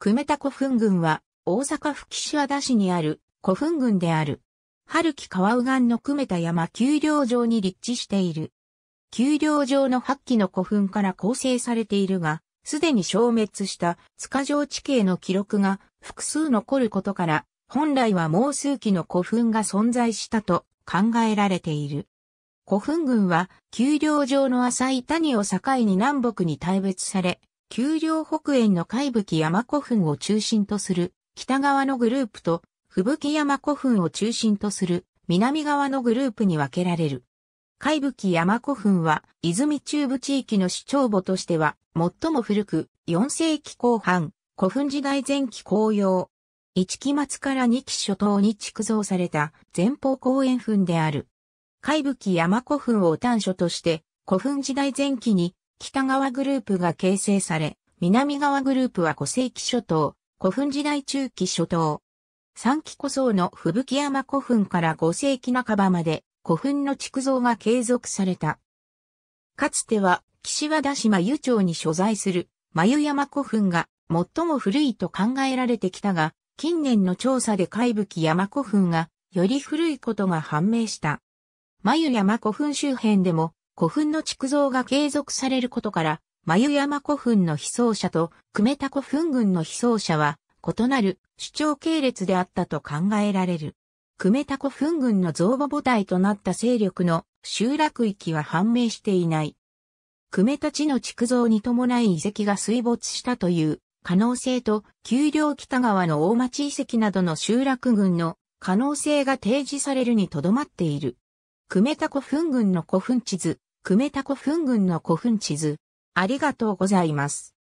久米田古墳群は、大阪府岸和田市にある古墳群である。春木川右岸の久米田山丘陵上に立地している。丘陵上の8基の古墳から構成されているが、すでに消滅した塚城地形の記録が複数残ることから、本来はもう数基の古墳が存在したと考えられている。古墳群は丘陵上の浅い谷を境に南北に大別され、丘陵北縁の海吹山古墳を中心とする北側のグループと吹雪山古墳を中心とする南側のグループに分けられる。海吹山古墳は泉中部地域の市長墓としては最も古く4世紀後半、古墳時代前期紅葉。一期末から二期初頭に築造された前方後円墳である。海吹山古墳を端所として古墳時代前期に北側グループが形成され、南側グループは古世紀諸島、古墳時代中期諸島。三期古層の吹雪山古墳から5世紀半ばまで古墳の築造が継続された。かつては岸和田市真町に所在する眉山古墳が最も古いと考えられてきたが、近年の調査で海吹山古墳がより古いことが判明した。眉山古墳周辺でも古墳の築造が継続されることから、眉山古墳の被葬者と久米田古墳群の被葬者は異なる主張系列であったと考えられる。久米田古墳群の増母母体となった勢力の集落域は判明していない。久米田地の築造に伴い遺跡が水没したという可能性と、丘陵北川の大町遺跡などの集落群の可能性が提示されるにとどまっている。久米田古墳群の古墳地図、久米田古墳群の古墳地図。ありがとうございます。